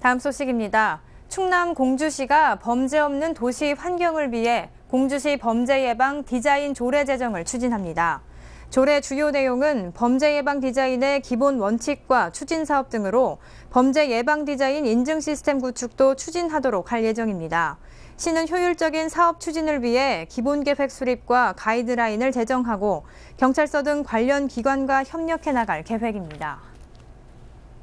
다음 소식입니다. 충남 공주시가 범죄 없는 도시 환경을 위해 공주시 범죄 예방 디자인 조례 제정을 추진합니다. 조례 주요 내용은 범죄 예방 디자인의 기본 원칙과 추진 사업 등으로 범죄 예방 디자인 인증 시스템 구축도 추진하도록 할 예정입니다. 시는 효율적인 사업 추진을 위해 기본 계획 수립과 가이드라인을 제정하고 경찰서 등 관련 기관과 협력해 나갈 계획입니다.